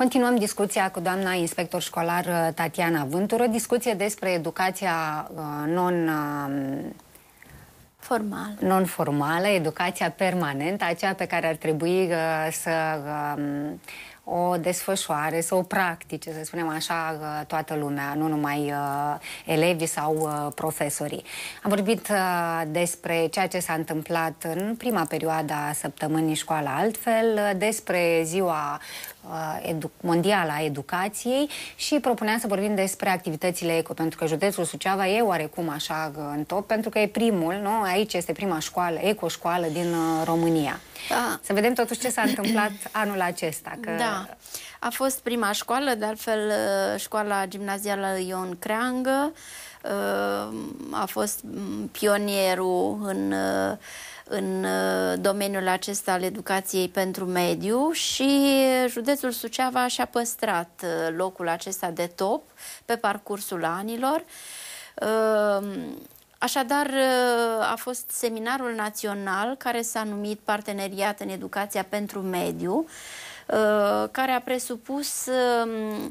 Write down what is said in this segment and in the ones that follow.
Continuăm discuția cu doamna inspector școlar uh, Tatiana Vântură, discuție despre educația uh, non... Um, Formal. Non-formală, educația permanentă, aceea pe care ar trebui uh, să um, o desfășoare, să o practice, să spunem așa, toată lumea, nu numai elevii sau profesorii. Am vorbit despre ceea ce s-a întâmplat în prima perioadă a săptămânii școală altfel, despre ziua edu- mondială a educației și propuneam să vorbim despre activitățile eco, pentru că județul Suceava e oarecum așa în top, pentru că e primul, nu? aici este prima școală, eco-școală din uh, România. Da. Să vedem totuși ce s-a întâmplat anul acesta. Că... Da. A fost prima școală, de altfel uh, școala gimnazială Ion Creangă uh, a fost mm, pionierul în în uh, domeniul acesta al educației pentru mediu și uh, județul Suceava și-a păstrat uh, locul acesta de top pe parcursul anilor. Așadar, a fost seminarul național care s-a numit Parteneriat în Educația pentru Mediu, care a presupus um,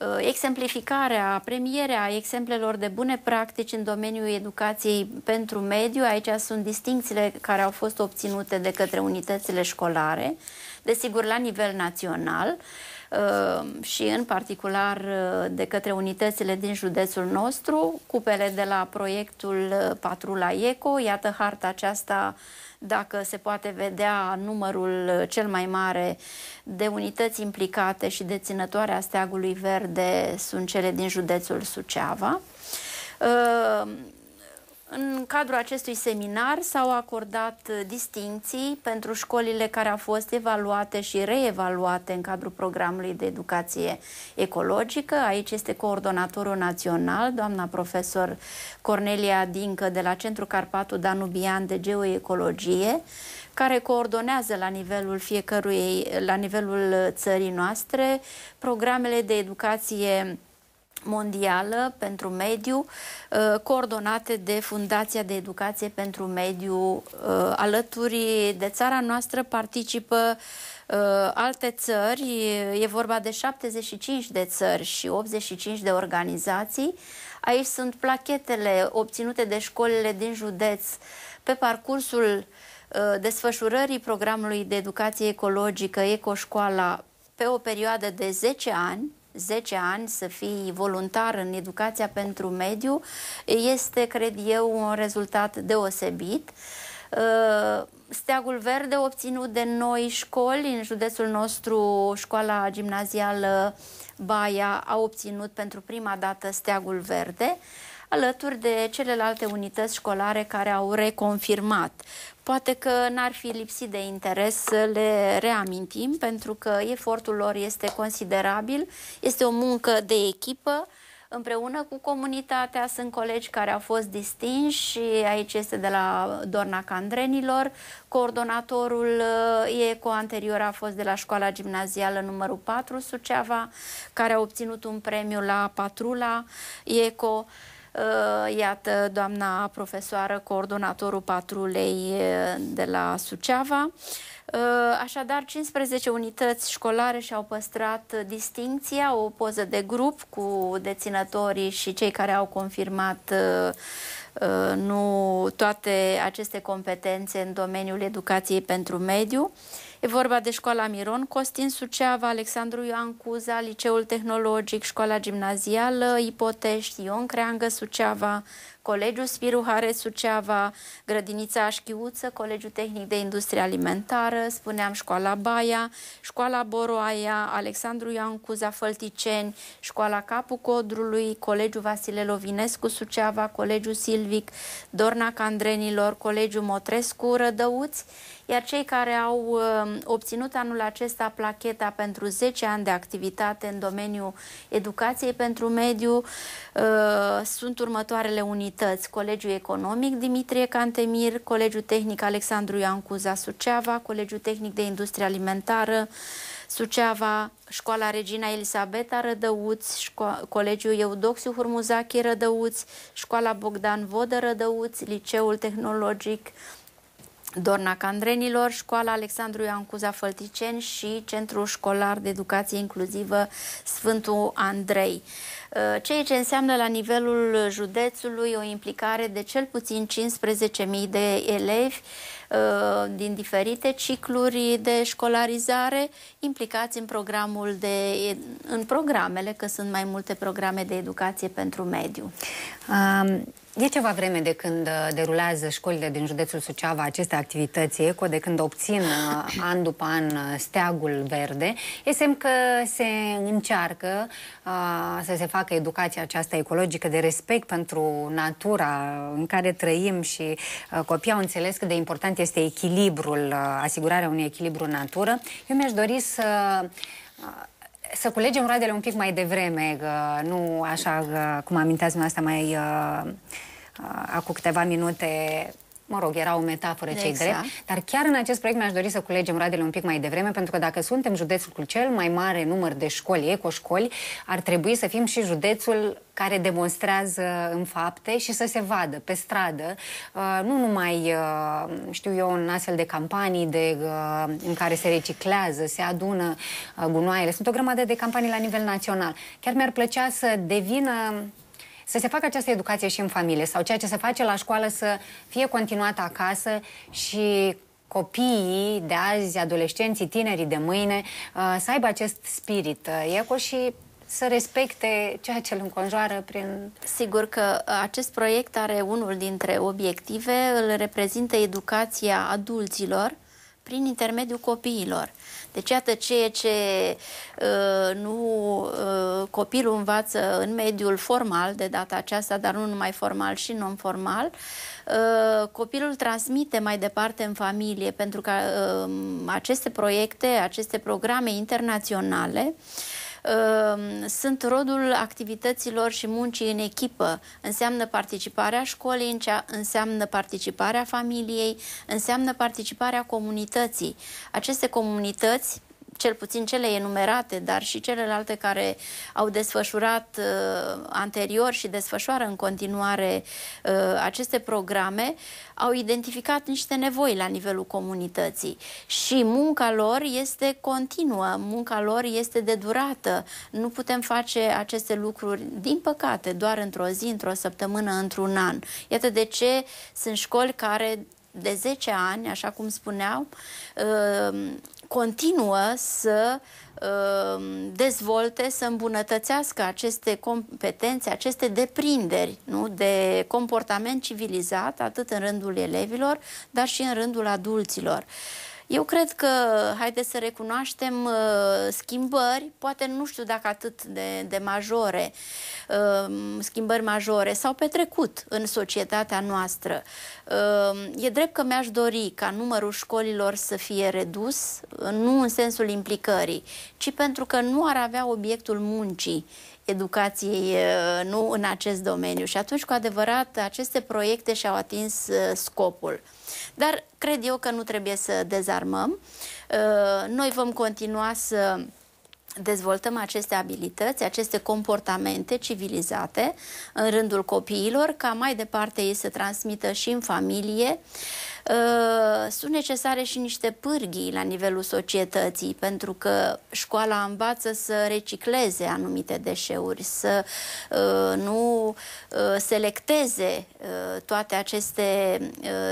Uh, exemplificarea, premierea exemplelor de bune practici în domeniul educației pentru mediu. Aici sunt distincțiile care au fost obținute de către unitățile școlare, desigur la nivel național. Uh, Uh, și în particular uh, de către unitățile din județul nostru, cupele de la proiectul uh, Patrula Eco, iată harta aceasta dacă se poate vedea numărul cel mai mare de unități implicate și deținătoare a steagului verde sunt cele din județul Suceava. În cadrul acestui seminar s-au acordat uh, distinții pentru școlile care au fost evaluate și reevaluate în cadrul programului de educație ecologică. Aici este coordonatorul național, doamna profesor Cornelia Dincă de la Centrul Carpatul Danubian de Geoecologie, care coordonează la nivelul fiecărui, la nivelul uh, țării noastre, programele de educație mondială pentru mediu, uh, coordonate de Fundația de Educație pentru Mediu. Uh, alături de țara noastră participă uh, alte țări, e vorba de 75 de țări și 85 de organizații. Aici sunt plachetele obținute de școlile din județ pe parcursul desfășurării programului de educație ecologică Ecoșcoala pe o perioadă de 10 ani, 10 ani să fii voluntar în educația pentru mediu este, cred eu, un rezultat deosebit. Uh, Steagul Verde obținut de noi școli în județul nostru, școala gimnazială Baia a obținut pentru prima dată Steagul Verde alături de celelalte unități școlare care au reconfirmat. Poate că n-ar fi lipsit de interes să le reamintim, pentru că efortul lor este considerabil, este o muncă de echipă, împreună cu comunitatea. Sunt colegi care au fost distinși și aici este de la Dorna Candrenilor. Coordonatorul uh, ECO anterior a fost de la școala gimnazială numărul 4 Suceava, care a obținut un premiu la Patrula ECO. Uh, iată, doamna profesoară, coordonatorul patrulei uh, de la Suceava. Uh, așadar, 15 unități școlare și-au păstrat distinția, o poză de grup cu deținătorii și cei care au confirmat nu toate aceste competențe în domeniul educației pentru mediu. Uh, E vorba de școala Miron Costin Suceava, Alexandru Ioan Cuza, Liceul Tehnologic, Școala Gimnazială, Ipotești, Ion Creangă, Suceava, Colegiul Spiru Hare Suceava, Grădinița Așchiuță, Colegiul Tehnic de Industrie Alimentară, spuneam Școala Baia, Școala Boroaia, Alexandru Ioan Cuza Fălticeni, Școala Capu Codrului, Colegiul Vasile Lovinescu Suceava, Colegiul Silvic, Dorna Candrenilor, Colegiul Motrescu Rădăuți, iar cei care au uh, obținut anul acesta placheta pentru 10 ani de activitate în domeniul educației pentru mediu uh, sunt următoarele unități entități, Colegiul Economic Dimitrie Cantemir, Colegiul Tehnic Alexandru Ioan Cuza Suceava, Colegiul Tehnic de Industrie Alimentară Suceava, Școala Regina Elisabeta Rădăuți, șco- Colegiul Eudoxiu Hurmuzachi Rădăuți, Școala Bogdan Vodă Rădăuți, Liceul Tehnologic Dorna Candrenilor, Școala Alexandru Ioan Cuza Fălticeni și Centrul Școlar de Educație Inclusivă Sfântul Andrei. Uh, ceea ce înseamnă la nivelul județului o implicare de cel puțin 15.000 de elevi uh, din diferite cicluri de școlarizare implicați în programul de în programele, că sunt mai multe programe de educație pentru mediu. Um, E ceva vreme de când uh, derulează școlile din județul Suceava aceste activități ECO, de când obțin uh, an după an uh, steagul verde. E semn că se încearcă a, să se facă educația aceasta ecologică de respect pentru natura în care trăim și a, copiii au înțeles cât de important este echilibrul, a, asigurarea unui echilibru natură. Eu mi-aș dori să... A, să culegem roadele un pic mai devreme, că nu așa că, cum amintează asta mai uh, uh, acum câteva minute mă rog, era o metaforă cei exact. drept, dar chiar în acest proiect mi-aș dori să culegem radele un pic mai devreme, pentru că dacă suntem județul cu cel mai mare număr de școli, ecoșcoli, ar trebui să fim și județul care demonstrează în fapte și să se vadă pe stradă, uh, nu numai, uh, știu eu, în astfel de campanii de, uh, în care se reciclează, se adună gunoaiele. Sunt o grămadă de campanii la nivel național. Chiar mi-ar plăcea să devină să se facă această educație și în familie sau ceea ce se face la școală să fie continuată acasă și copiii de azi, adolescenții, tinerii de mâine, uh, să aibă acest spirit uh, eco și să respecte ceea ce îl înconjoară prin... Sigur că uh, acest proiect are unul dintre obiective, îl reprezintă educația adulților, prin intermediul copiilor. Deci, iată ceea ce uh, nu uh, copilul învață în mediul formal de data aceasta, dar nu numai formal și non-formal, uh, copilul transmite mai departe în familie, pentru că uh, aceste proiecte, aceste programe internaționale, uh, Ehm, sunt rodul activităților și muncii în echipă. Înseamnă participarea școlii, înseamnă participarea familiei, înseamnă participarea comunității. Aceste comunități cel puțin cele enumerate, dar și celelalte care au desfășurat uh, anterior și desfășoară în continuare uh, aceste programe, au identificat niște nevoi la nivelul comunității și munca lor este continuă, munca lor este de durată. Nu putem face aceste lucruri, din păcate, doar într-o zi, într-o săptămână, într-un an. Iată de ce sunt școli care de 10 ani, așa cum spuneau, uh, continuă să uh, dezvolte, să îmbunătățească aceste competențe, aceste deprinderi nu? de comportament civilizat, atât în rândul elevilor, dar și în rândul adulților. Uh, eu cred că, haideți să recunoaștem uh, schimbări, poate nu știu dacă atât de, de majore, uh, schimbări majore, s-au petrecut în societatea noastră. Uh, e drept că mi-aș dori ca numărul școlilor să fie redus, nu în sensul implicării, ci pentru că nu ar avea obiectul muncii educației nu în acest domeniu. Și atunci, cu adevărat, aceste proiecte și-au atins scopul. Dar cred eu că nu trebuie să dezarmăm. Noi vom continua să dezvoltăm aceste abilități, aceste comportamente civilizate în rândul copiilor, ca mai departe ei să transmită și în familie uh, Uh, sunt necesare și niște pârghii la nivelul societății, pentru că școala învață să recicleze anumite deșeuri, să uh, nu uh, selecteze toate aceste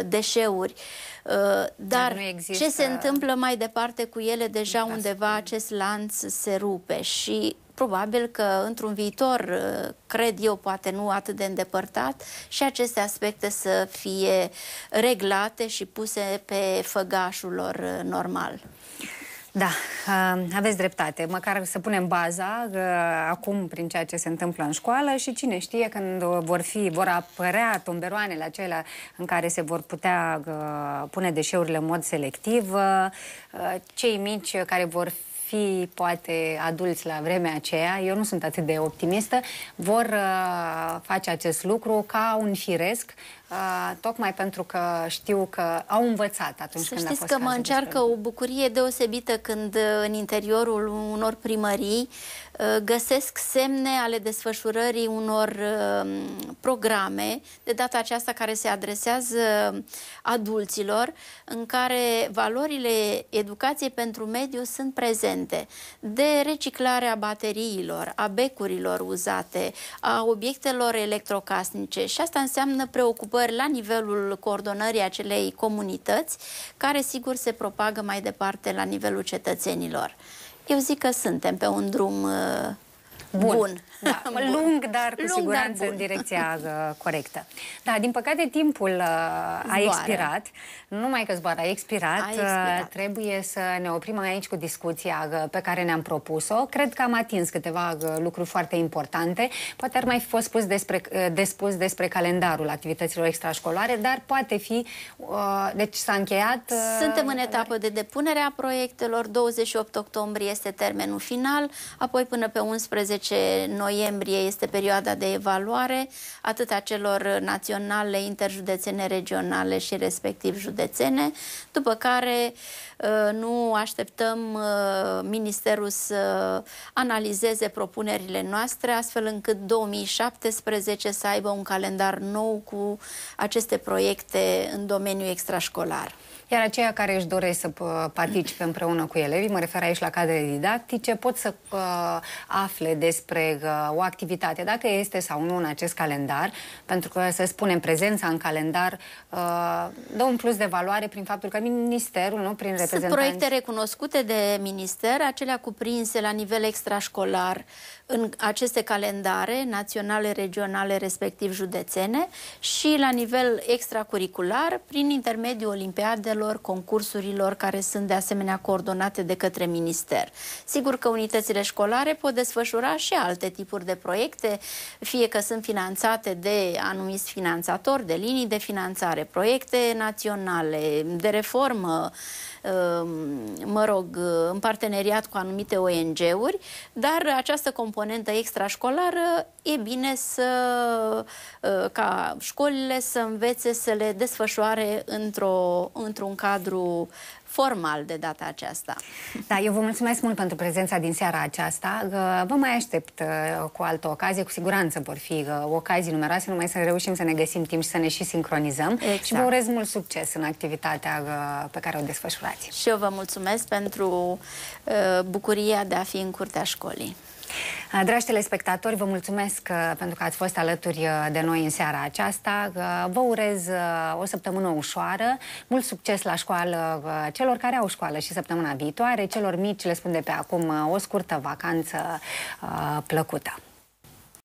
deșeuri. Dar, Dar există... ce se întâmplă mai departe cu ele, deja undeva acest lanț se rupe și probabil că într-un viitor, uh, cred eu, poate nu atât de îndepărtat, și aceste aspecte să fie reglate și puse pe făgașul lor uh, normal. Da, uh, aveți dreptate. Măcar să punem baza acum prin ceea ce se întâmplă în școală și cine știe când vor fi, vor apărea tomberoanele acelea în care se vor putea pune deșeurile în mod selectiv, cei mici care vor fi, poate, adulți la vremea aceea, eu nu sunt atât de optimistă, vor uh, face acest lucru ca un firesc, tocmai pentru că știu că au învățat atunci Să când a fost că mă încearcă o bucurie deosebită când în interiorul unor primării ă, găsesc semne ale desfășurării unor ă, programe, de data aceasta care se adresează adulților, în care valorile educației pentru mediu sunt prezente. De reciclarea bateriilor, a becurilor uzate, a obiectelor electrocasnice și asta înseamnă preocupări schimbări la nivelul coordonării acelei comunități, care sigur se propagă mai departe la nivelul cetățenilor. Eu zic că suntem pe un drum uh, bun. bun. Da, lung, dar cu lung, siguranță dar în direcția uh, corectă. Da, din păcate timpul uh, a expirat. Nu mai că zboară, a expirat. a uh, expirat. Trebuie să ne oprim aici cu discuția uh, pe care ne-am propus-o. Cred că am atins câteva lucruri foarte importante. Poate ar mai fi fost spus despre, despus despre calendarul activităților extrașcolare, dar poate fi... Deci s-a încheiat... Suntem în etapă de depunere a proiectelor. 28 octombrie este termenul final, apoi până pe 11 noi noiembrie este perioada de evaluare atât a celor naționale, interjudețene, regionale și respectiv județene, după care ă, nu așteptăm ă, Ministerul să analizeze propunerile noastre, astfel încât 2017 să aibă un calendar nou cu aceste proiecte în domeniul extrașcolar iar aceia care își doresc să participe împreună cu elevii, mă refer aici la cadre didactice, pot să uh, afle despre uh, o activitate, dacă este sau nu în acest calendar, pentru că, să spunem, prezența în calendar uh, dă un plus de valoare prin faptul că ministerul, nu, prin reprezentanți... Sunt proiecte recunoscute de minister, acelea cuprinse la nivel extrașcolar, în aceste calendare naționale, regionale, respectiv județene și la nivel extracurricular prin intermediul olimpiadelor, concursurilor care sunt de asemenea coordonate de către minister. Sigur că unitățile școlare pot desfășura și alte tipuri de proiecte, fie că sunt finanțate de anumiți finanțatori, de linii de finanțare, proiecte naționale, de reformă, Ehm, mă rog, în parteneriat cu anumite ONG-uri, dar această componentă extrașcolară e bine să, ca școlile să învețe să le desfășoare într-o, într-un cadru formal de data aceasta. Da, eu vă mulțumesc mult pentru prezența din seara aceasta. Vă mai aștept uh, cu altă ocazie. Cu siguranță vor fi uh, ocazii numeroase, numai să reușim să ne găsim timp și să ne și sincronizăm. Exact. Și vă urez mult succes în activitatea uh, pe care o desfășurați. Și eu vă mulțumesc pentru bucuria de a fi în curtea școlii. Uh, dragi telespectatori, vă mulțumesc uh, pentru că ați fost alături uh, de noi în seara aceasta. Vă urez o săptămână ușoară, mult succes la școală celor care au școală și săptămâna viitoare, celor mici le spun de pe acum o scurtă vacanță plăcută.